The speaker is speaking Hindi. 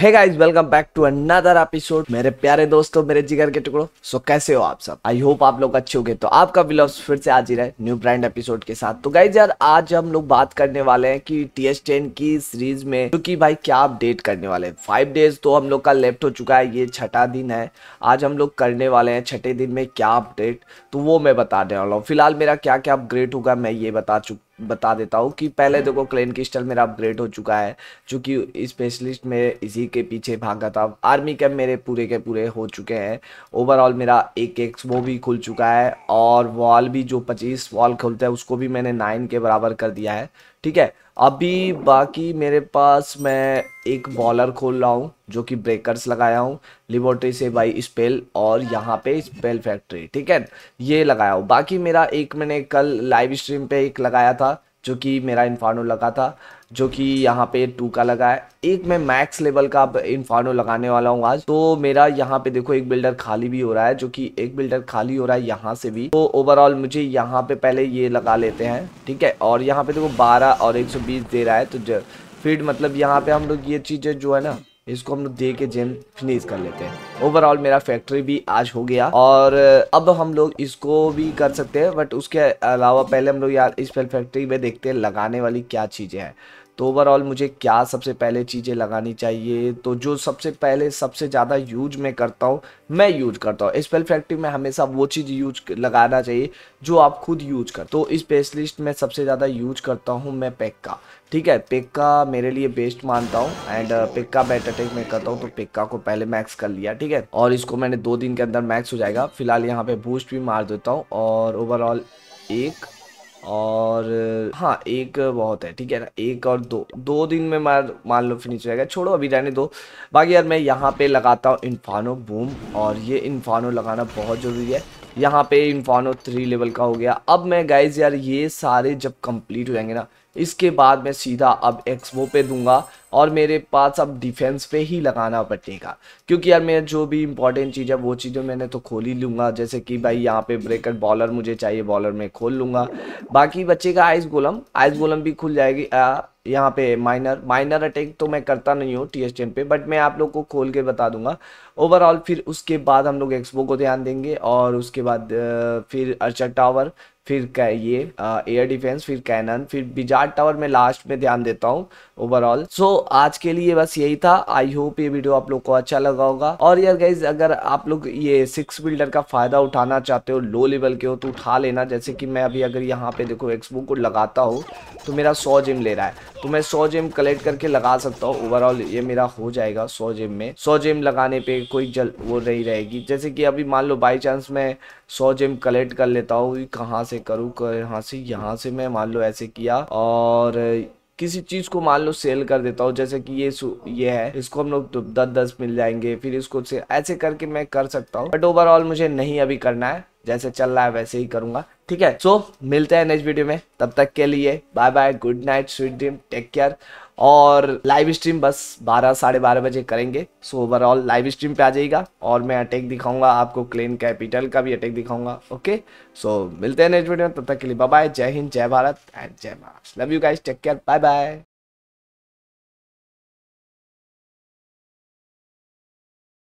है guys welcome back to another episode मेरे प्यारे दोस्तों मेरे जिगर के टुकड़ों सो so, कैसे हो आप सब आई होप आप लोग अच्छे होंगे तो आपका विलॉग्स फिर से आज ही रहे न्यू ब्रांड एपिसोड के साथ तो गाइस यार आज हम लोग बात करने वाले हैं कि टी एस टेन की सीरीज में क्योंकि भाई क्या अपडेट करने वाले हैं फाइव डेज तो हम लोग का लेफ्ट हो चुका है ये छठा दिन है आज हम लोग करने वाले हैं छठे दिन में क्या अपडेट तो वो मैं बताने वाला हूँ फिलहाल मेरा क्या क्या अपग्रेड होगा मैं ये बता चुका बता देता हूँ कि पहले हम्म। देखो क्लेन क्रिस्टल मेरा अपग्रेड हो चुका है चूँकि स्पेशलिस्ट में इसी के पीछे भागा था आर्मी कैम्प मेरे पूरे के पूरे हो चुके हैं ओवरऑल मेरा एक एक वो भी खुल चुका है और वॉल भी जो पच्चीस वॉल खुलता है उसको भी मैंने नाइन के बराबर कर दिया है ठीक है अभी बाकी मेरे पास मैं एक बॉलर खोल रहा हूँ जो कि ब्रेकर्स लगाया हूँ लिबोर्ट्री से बाई स्पेल और यहाँ पे स्पेल फैक्ट्री ठीक है ये लगाया हूँ बाकी मेरा एक मैंने कल लाइव स्ट्रीम पे एक लगाया था जो कि मेरा इन्फानो लगा था जो कि यहाँ पे टू का लगा है एक मैं मैक्स लेवल का इन्फानो लगाने वाला हूँ आज तो मेरा यहाँ पे देखो एक बिल्डर खाली भी हो रहा है जो कि एक बिल्डर खाली हो रहा है यहाँ से भी तो ओवरऑल मुझे यहाँ पे पहले ये लगा लेते हैं ठीक है और यहाँ पे देखो बारह और एक सौ बीस दे रहा है तो फिर मतलब यहाँ पे हम लोग ये चीज़ें जो है ना इसको हम लोग दे के जेम फिनिश कर लेते हैं ओवरऑल मेरा फैक्ट्री भी आज हो गया और अब हम लोग इसको भी कर सकते हैं बट उसके अलावा पहले हम लोग यार इस फैक्ट्री में देखते हैं लगाने वाली क्या चीज़ें हैं तो ओवरऑल मुझे क्या सबसे पहले चीज़ें लगानी चाहिए तो जो सबसे पहले सबसे ज़्यादा यूज मैं करता हूँ मैं यूज करता हूँ स्पेल फैक्ट्री में हमेशा वो चीज़ यूज लगाना चाहिए जो आप खुद यूज कर तो स्पेशलिस्ट में सबसे ज़्यादा यूज करता हूँ मैं पेक्का ठीक है पेक्का मेरे लिए बेस्ट मानता हूँ एंड पेक्का बैट अटैक मैं करता हूँ तो पेक्का को पहले मैक्स कर लिया ठीक ठीक है और इसको मैंने दो दिन के अंदर मैक्स हो जाएगा फिलहाल यहाँ पे बूस्ट भी मार देता हूँ और ओवरऑल एक और हाँ एक बहुत है ठीक है ना एक और दो दो दिन में मार मान लो फिनिश हो जाएगा छोड़ो अभी रहने दो बाकी यार मैं यहाँ पे लगाता हूँ इन्फानो बूम और ये इन्फानो लगाना बहुत ज़रूरी है यहाँ पे इन्फानो थ्री लेवल का हो गया अब मैं गाइज यार ये सारे जब कंप्लीट हो जाएंगे ना इसके बाद मैं सीधा अब एक्सपो पे दूंगा और मेरे पास अब डिफेंस पे ही लगाना पड़ेगा क्योंकि यार मेरा जो भी इंपॉर्टेंट चीज़ है वो चीज़ें मैंने तो खोल ही लूँगा जैसे कि भाई यहाँ पे ब्रेकर बॉलर मुझे चाहिए बॉलर में खोल लूँगा बाकी बच्चे का आइस गोलम आइस गोलम भी खुल जाएगी यहाँ पे माइनर माइनर अटैक तो मैं करता नहीं हूँ टी एस टेन पे बट मैं आप लोग को खोल के बता दूंगा ओवरऑल फिर उसके बाद हम लोग एक्सपो को ध्यान देंगे और उसके बाद फिर अर्चर टावर फिर ये एयर डिफेंस फिर कैनन फिर बिजार टावर में लास्ट में ध्यान देता हूँ ओवरऑल सो so, आज के लिए बस यही था आई होप ये वीडियो आप लोग को अच्छा लगा होगा और यार गाइज अगर आप लोग ये सिक्स बिल्डर का फायदा उठाना चाहते हो लो लेवल के हो तो उठा लेना जैसे कि मैं अभी अगर यहाँ पे देखो एक्सपो को लगाता हूँ तो मेरा सौ जिम ले रहा है तो मैं सौ जेम कलेक्ट करके लगा सकता हूँ ओवरऑल ये मेरा हो जाएगा सौ जेम में सौ जेम लगाने पे कोई जल वो नहीं रहेगी जैसे कि अभी मान लो बाई चांस मैं सौ जेम कलेक्ट कर लेता हूँ कहाँ से करूँ कहाँ से यहाँ से मैं मान लो ऐसे किया और किसी चीज को मान लो सेल कर देता हूँ जैसे कि ये ये है इसको हम लोग दस दस मिल जाएंगे फिर इसको ऐसे करके मैं कर सकता हूँ बट ओवरऑल मुझे नहीं अभी करना है जैसे चल रहा है वैसे ही करूंगा ठीक है सो so, मिलते हैं नेक्स्ट वीडियो में तब तक के लिए bye bye good night sweet dream take care और लाइव स्ट्रीम बस बारह साढ़े बारह बजे करेंगे सो ओवरऑल लाइव स्ट्रीम पे आ जाएगा और मैं अटैक दिखाऊंगा आपको क्लेन कैपिटल का भी अटैक दिखाऊंगा ओके सो so, मिलते हैं नेक्स्ट वीडियो में तब तक के लिए बाय बाय जय हिंद जय भारत एंड जय Maharashtra love you guys take care bye bye